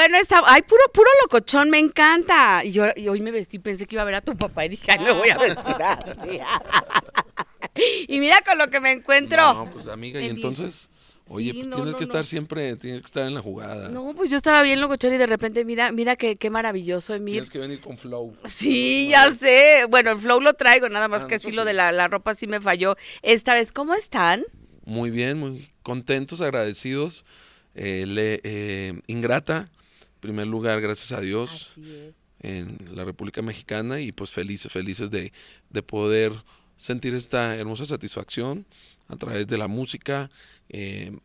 bueno, está, ay, puro, puro locochón, me encanta. Y, yo, hoy me vestí, pensé que iba a ver a tu papá y dije, ay, me voy a vestir y mira con lo que me encuentro. No, pues amiga, y entonces... Oye, pues tienes que estar siempre, tienes que estar en la jugada. No, pues yo estaba bien locochón y de repente, mira, mira qué, qué maravilloso, Emil. Tienes que venir con flow. Sí, ya sé. Bueno, el flow lo traigo, nada más ah, que así lo de la, la, ropa sí me falló. Esta vez, ¿cómo están? Muy bien, muy contentos, agradecidos. Eh, le, eh, ingrata, primer lugar, gracias a Dios, en la República Mexicana y pues felices, felices de, poder sentir esta hermosa satisfacción a través de la música. Eh,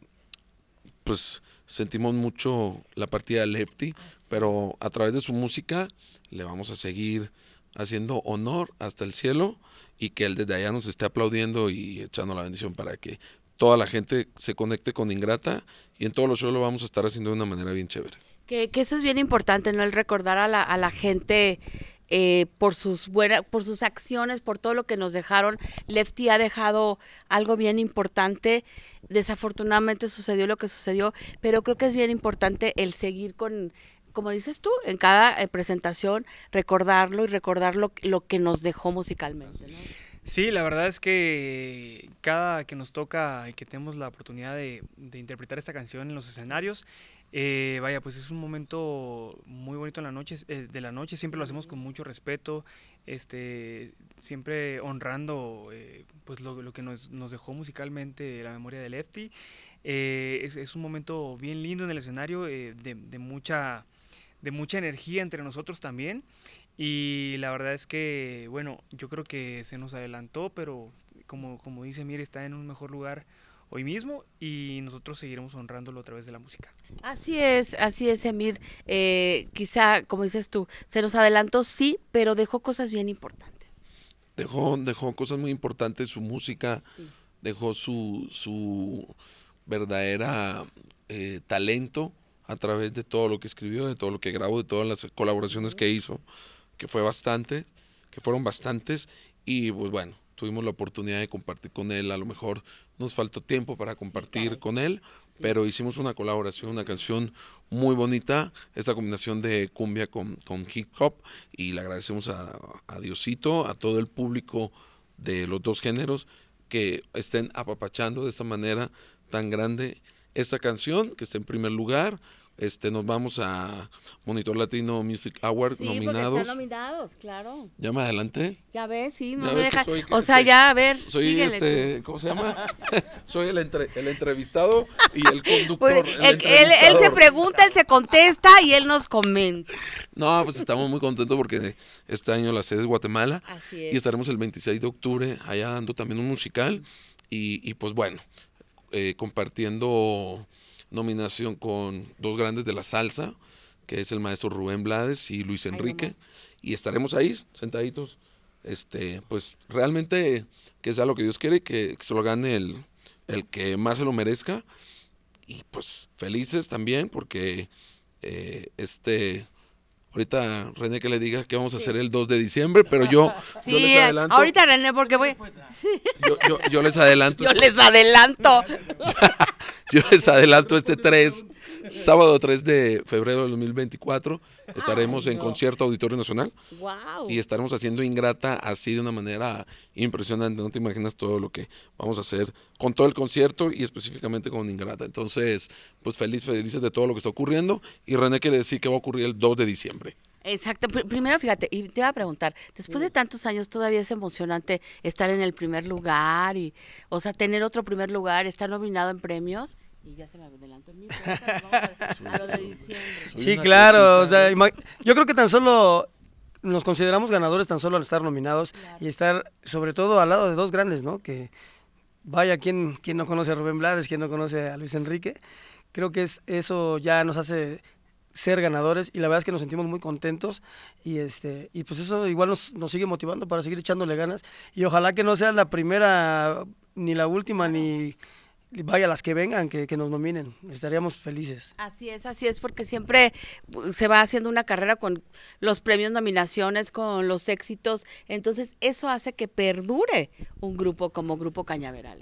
pues sentimos mucho la partida de Lefty, pero a través de su música le vamos a seguir haciendo honor hasta el cielo y que él desde allá nos esté aplaudiendo y echando la bendición para que toda la gente se conecte con Ingrata y en todos los shows lo vamos a estar haciendo de una manera bien chévere. Que, eso es bien importante, ¿no? El recordar a la, a la gente eh, por, sus buena, por sus acciones, por todo lo que nos dejaron. Lefty ha dejado algo bien importante. Desafortunadamente sucedió lo que sucedió, pero creo que es bien importante el seguir con, como dices tú, en cada eh, presentación, recordarlo y recordar lo, lo que nos dejó musicalmente. ¿no? Sí, la verdad es que cada que nos toca y que tenemos la oportunidad de, interpretar esta canción en los escenarios, eh, vaya, pues es un momento muy bonito en eh, de la noche, siempre lo hacemos con mucho respeto, este, siempre honrando eh, pues lo, que nos, dejó musicalmente la memoria de Lefty. Es, un momento bien lindo en el escenario, de, mucha, de mucha energía entre nosotros también. Y la verdad es que, bueno, yo creo que se nos adelantó, pero como, como dice Mire, está en un mejor lugar hoy mismo y nosotros seguiremos honrándolo a través de la música. Así es, así es, Emir. Eh, quizá, como dices tú, se nos adelantó, sí, pero dejó cosas bien importantes. Dejó, dejó cosas muy importantes, su música, dejó su, su verdadera eh, talento a través de todo lo que escribió, de todo lo que grabó, de todas las colaboraciones que hizo que fue bastante, que fueron bastantes, y pues bueno, tuvimos la oportunidad de compartir con él, a lo mejor nos faltó tiempo para compartir con él, pero hicimos una colaboración, una canción muy bonita, esta combinación de cumbia con, con hip hop, y le agradecemos a, a Diosito, a todo el público de los dos géneros, que estén apapachando de esta manera tan grande esta canción, que está en primer lugar, este nos vamos a Monitor Latino Music Award nominados. Están nominados, claro. Ya me adelante. Ya ves, sí, no me dejas. o sea, este, ya a ver. Soy este, ¿cómo se llama? soy el, el entrevistado y el conductor. Pues, él, se pregunta, él se contesta y él nos comenta. No, pues estamos muy contentos porque este año la sede es Guatemala. Así es. Y estaremos el 26 de octubre allá dando también un musical. Y, y pues bueno, eh, compartiendo nominación con dos grandes de la salsa, que es el maestro Rubén Blades y Luis Enrique, y estaremos ahí sentaditos, este, pues realmente que sea lo que Dios quiere, que, se lo gane el, el, que más se lo merezca, y pues felices también porque eh, este... Ahorita René que le diga que vamos a hacer el 2 de diciembre, pero yo, les adelanto. Ahorita René, porque voy. Yo, yo les adelanto. Yo les adelanto. Yo les adelanto este 3, sábado 3 de febrero de 2024, estaremos en concierto Auditorio Nacional. Wow. Y estaremos haciendo Ingrata así de una manera impresionante. No te imaginas todo lo que vamos a hacer con todo el concierto y específicamente con Ingrata. Entonces, pues feliz, felices de todo lo que está ocurriendo. Y René quiere decir que va a ocurrir el 2 de diciembre. Exacto. primero, fíjate, y te iba a preguntar, después de tantos años todavía es emocionante estar en el primer lugar y, o sea, tener otro primer lugar, estar nominado en premios. Y ya se me adelantó en mí, a lo de diciembre. Sí, claro. yo creo que tan solo nos consideramos ganadores tan solo al estar nominados y estar sobre todo al lado de dos grandes, ¿no? Que vaya, ¿quién, quién no conoce a Rubén Blades? ¿Quién no conoce a Luis Enrique? Creo que es, eso ya nos hace ser ganadores y la verdad es que nos sentimos muy contentos y este y pues eso igual nos, nos sigue motivando para seguir echándole ganas y ojalá que no sea la primera ni la última ni vaya las que vengan, que, que, nos nominen, estaríamos felices. Así es, así es, porque siempre uh, se va haciendo una carrera con los premios, nominaciones, con los éxitos, entonces eso hace que perdure un grupo como Grupo Cañaveral.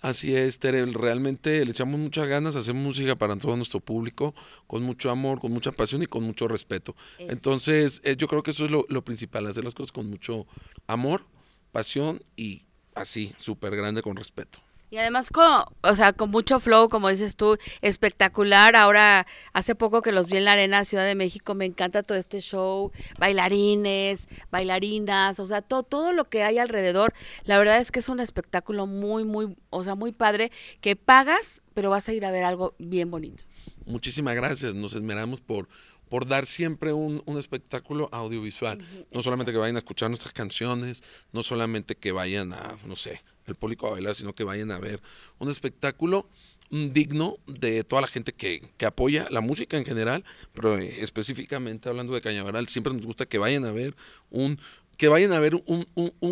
Así es, Terel. Realmente le echamos muchas ganas, hacemos música para todo nuestro público, con mucho amor, con mucha pasión y con mucho respeto. Entonces, eh, yo creo que eso es lo, principal, hacer las cosas con mucho amor, pasión y así, súper grande con respeto. Y además, con, o sea, con mucho flow, como dices tú, espectacular. Ahora, hace poco que los vi en la Arena Ciudad de México, me encanta todo este show, bailarines, bailarinas, o sea, todo, todo lo que hay alrededor. La verdad es que es un espectáculo muy, muy, o sea, muy padre, que pagas, pero vas a ir a ver algo bien bonito. Muchísimas gracias, nos esmeramos por por dar siempre un, espectáculo audiovisual. No solamente que vayan a escuchar nuestras canciones, no solamente que vayan a, no sé, el público a bailar, sino que vayan a ver un espectáculo digno de toda la gente que, que apoya la música en general, pero eh, específicamente hablando de Cañaveral, siempre nos gusta que vayan a ver un que vayan a ver un,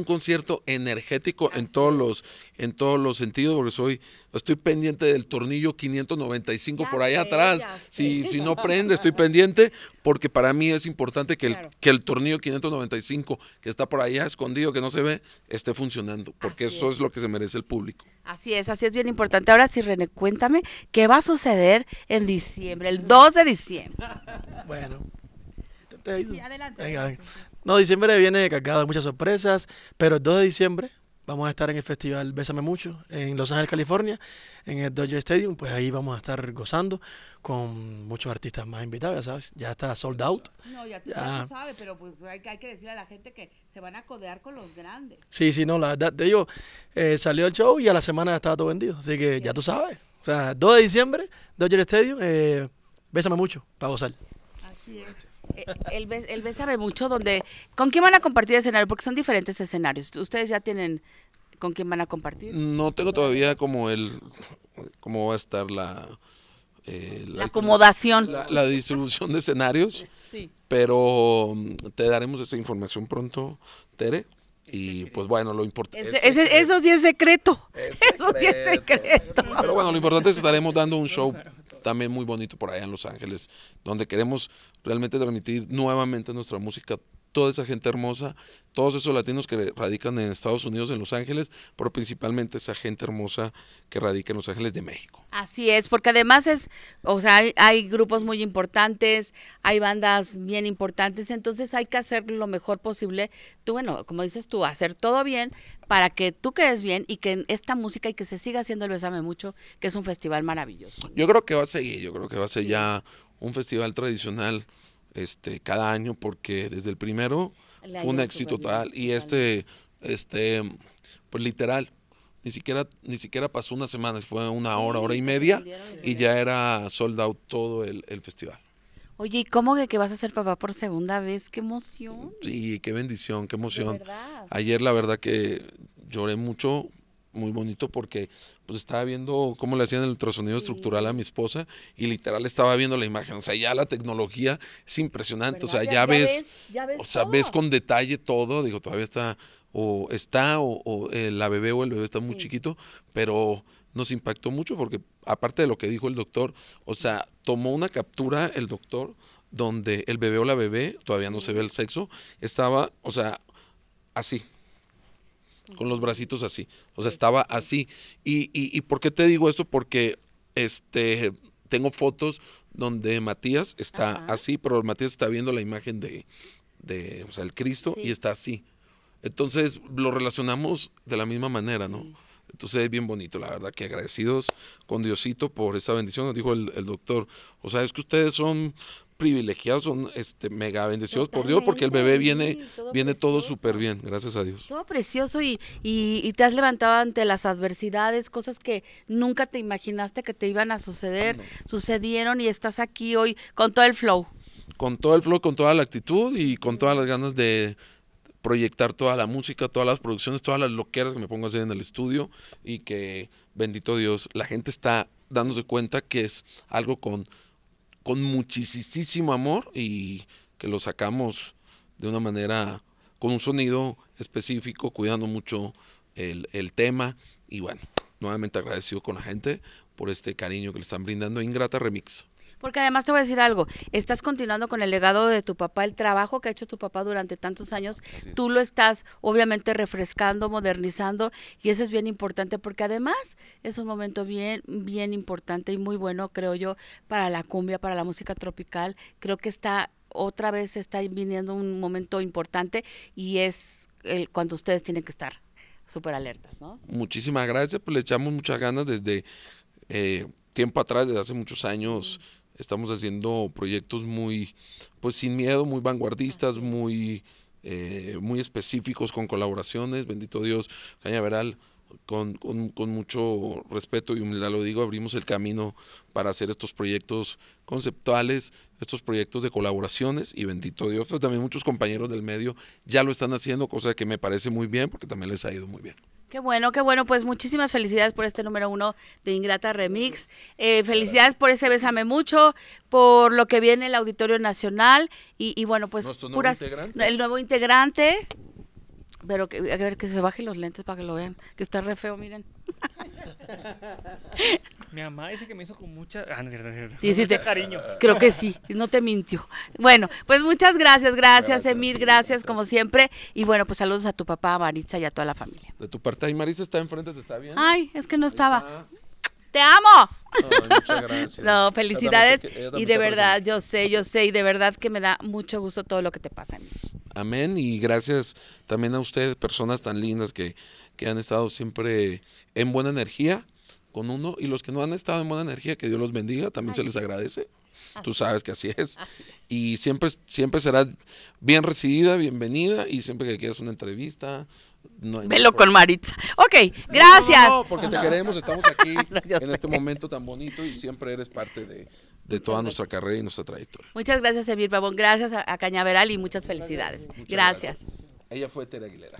concierto energético en todos los en todos los sentidos, porque soy estoy pendiente del tornillo 595 por allá atrás. Si, si no prende, estoy pendiente, porque para mí es importante que, el, que el tornillo 595 que está por allá escondido, que no se ve, esté funcionando, porque eso es. es. lo que se merece el público. Así es, así es bien importante. Ahora sí, René, cuéntame qué va a suceder en diciembre, el 2 de diciembre. Bueno, Venga, No, diciembre viene cargado de muchas sorpresas, pero el 2 de diciembre vamos a estar en el festival Bésame Mucho en Los Ángeles, California, en el Dodger Stadium. Pues ahí vamos a estar gozando con muchos artistas más invitados, ya sabes. Ya está sold out. No, ya, tú sabes, pero pues hay, que decirle a la gente que se van a codear con los grandes. Sí, sí, no, la verdad, te digo, eh, salió el show y a la semana estaba todo vendido. Así que ya tú sabes. O sea, 2 de diciembre, Dodger Stadium, eh, bésame mucho para gozar. Así es. Eh, el, el sabe Mucho, dónde ¿Con quién van a compartir escenario? Porque son diferentes escenarios. Ustedes ya tienen... ¿Con quién van a compartir? No tengo todavía como el... Cómo va a estar la... Eh, la, acomodación. La, distribución de escenarios. Pero mm, te daremos esa información pronto, Tere. Y pues bueno, lo importante. Eso sí es secreto. eso sí es secreto. Pero bueno, lo importante es que estaremos dando un show también muy bonito por allá en Los Ángeles, donde queremos realmente transmitir nuevamente nuestra música toda esa gente hermosa, todos esos latinos que radican en Estados Unidos, en Los Ángeles, pero principalmente esa gente hermosa que radica en Los Ángeles de México. Así es, porque además es, o sea, hay, grupos muy importantes, hay bandas bien importantes, entonces hay que hacer lo mejor posible, tú, bueno, como dices tú, hacer todo bien para que tú quedes bien y que esta música y que se siga haciendo el Besame Mucho, que es un festival maravilloso. Yo creo que va a seguir, yo creo que va a ser ya un festival tradicional este, cada año porque desde el primero fue un éxito total y este, este, pues literal, ni siquiera, ni siquiera pasó una semana, fue una hora, hora y media y ya era soldado todo el, festival. Oye, ¿y cómo que, que vas a ser papá por segunda vez? ¡Qué emoción! Sí, qué bendición, qué emoción. Ayer la verdad que lloré mucho muy bonito porque pues estaba viendo cómo le hacían el ultrasonido estructural a mi esposa y literal estaba viendo la imagen. O sea, ya la tecnología es impresionante. O sea, ya, ves, o sea, ves con detalle todo. Digo, todavía está, o está, o, eh, la bebé o el bebé está muy chiquito, pero nos impactó mucho porque aparte de lo que dijo el doctor, o sea, tomó una captura el doctor donde el bebé o la bebé, todavía no se ve el sexo, estaba, o sea, así, con los bracitos así. O sea, estaba así. Y, y, y por qué te digo esto? Porque este tengo fotos donde Matías está así, pero Matías está viendo la imagen de, o sea, el Cristo y está así. Entonces lo relacionamos de la misma manera, ¿no? Entonces es bien bonito, la verdad que agradecidos con Diosito por esta bendición, nos dijo el, el doctor. O sea, es que ustedes son privilegiados, son este, mega bendecidos por Dios, porque el bebé viene todo viene todo súper bien, gracias a Dios. Todo precioso y, y, te has levantado ante las adversidades, cosas que nunca te imaginaste que te iban a suceder, sucedieron y estás aquí hoy con todo el flow. Con todo el flow, con toda la actitud y con todas las ganas de proyectar toda la música, todas las producciones, todas las loqueras que me pongo a hacer en el estudio y que, bendito Dios, la gente está dándose cuenta que es algo con con muchísimo amor y que lo sacamos de una manera, con un sonido específico, cuidando mucho el, tema. Y bueno, nuevamente agradecido con la gente por este cariño que le están brindando Ingrata Remix. Porque además te voy a decir algo, estás continuando con el legado de tu papá, el trabajo que ha hecho tu papá durante tantos años, tú lo estás obviamente refrescando, modernizando y eso es bien importante porque además es un momento bien, bien importante y muy bueno, creo yo, para la cumbia, para la música tropical. Creo que está otra vez está viniendo un momento importante y es el, cuando ustedes tienen que estar súper alertas, ¿no? Muchísimas gracias, pues le echamos muchas ganas desde eh, tiempo atrás, desde hace muchos años estamos haciendo proyectos muy, pues sin miedo, muy vanguardistas, muy, eh, muy específicos con colaboraciones, bendito Dios, Cañaveral. Con, con, con, mucho respeto y humildad lo digo, abrimos el camino para hacer estos proyectos conceptuales, estos proyectos de colaboraciones y bendito Dios, pues, también muchos compañeros del medio ya lo están haciendo, cosa que me parece muy bien porque también les ha ido muy bien. Qué bueno, qué bueno. Pues muchísimas felicidades por este número uno de Ingrata Remix. Eh, felicidades por ese besame Mucho, por lo que viene el Auditorio Nacional. Y, bueno, pues. Nuestro nuevo integrante. El nuevo integrante. Pero que, ver que se bajen los lentes para que lo vean. Que está re feo, miren. Mi mamá dice que me hizo con mucha. cariño. Creo que sí, no te mintió. Bueno, pues muchas gracias, gracias, Emil, Emir, gracias como siempre. Y bueno, pues saludos a tu papá, Maritza y a toda la familia. De tu parte, ahí Maritza está enfrente, ¿te está bien? Ay, es que no estaba. ¡Te amo! No, muchas gracias. no felicidades. y de verdad, yo sé, yo sé, y de verdad que me da mucho gusto todo lo que te pasa a mí. Amén. Y gracias también a ustedes, personas tan lindas que, han estado siempre en buena energía con uno. Y los que no han estado en buena energía, que Dios los bendiga, también se les agradece. Tú sabes que así es. Y siempre, siempre serás bien recibida, bienvenida y siempre que quieras una entrevista. No Velo con Maritza. Ok, gracias. porque te queremos, estamos aquí en este momento tan bonito y siempre eres parte de, toda nuestra carrera y nuestra trayectoria. Muchas gracias, Emil Pabón, Gracias a, Cañaveral y muchas felicidades. gracias. Ella fue Tere Aguilera.